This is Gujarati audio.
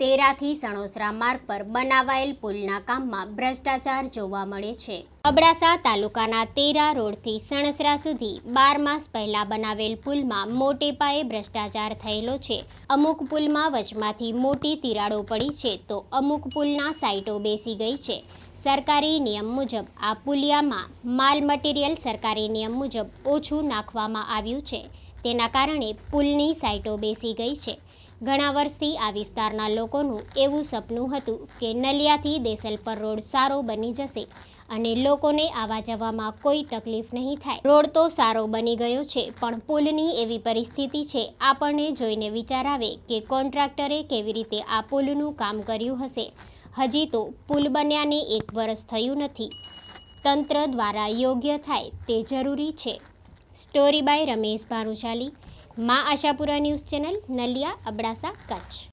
તેરાથી સણોસરા માર્ગ પર બનાવાયેલ પુલના કામમાં ભ્રષ્ટાચાર જોવા મળે છે અબડાસા તાલુકાના તેરા રોડથી સણસરા સુધી બાર માસ પહેલાં બનાવેલ પુલમાં મોટે પાયે ભ્રષ્ટાચાર થયેલો છે અમુક પુલમાં વચમાંથી મોટી તિરાડો પડી છે તો અમુક પુલના સાઇટો બેસી ગઈ છે સરકારી નિયમ મુજબ આ પુલિયામાં માલ મટીરિયલ સરકારી નિયમ મુજબ ઓછું નાખવામાં આવ્યું છે તેના કારણે પુલની સાઇટો બેસી ગઈ છે ઘણા વર્ષથી આ વિસ્તારના લોકોનું એવું સપનું હતું કે નલિયાથી દેસલપર રોડ સારો બની જશે અને લોકોને આવવા જવામાં કોઈ તકલીફ નહીં થાય રોડ તો સારો બની ગયો છે પણ પુલની એવી પરિસ્થિતિ છે આપણને જોઈને વિચાર આવે કે કોન્ટ્રાક્ટરે કેવી રીતે આ પુલનું કામ કર્યું હશે હજી તો પુલ બન્યાને એક વર્ષ થયું નથી તંત્ર દ્વારા યોગ્ય થાય તે જરૂરી છે story by Ramesh Bhanushali Maa Ashapura news channel Naliya Abdasa Kutch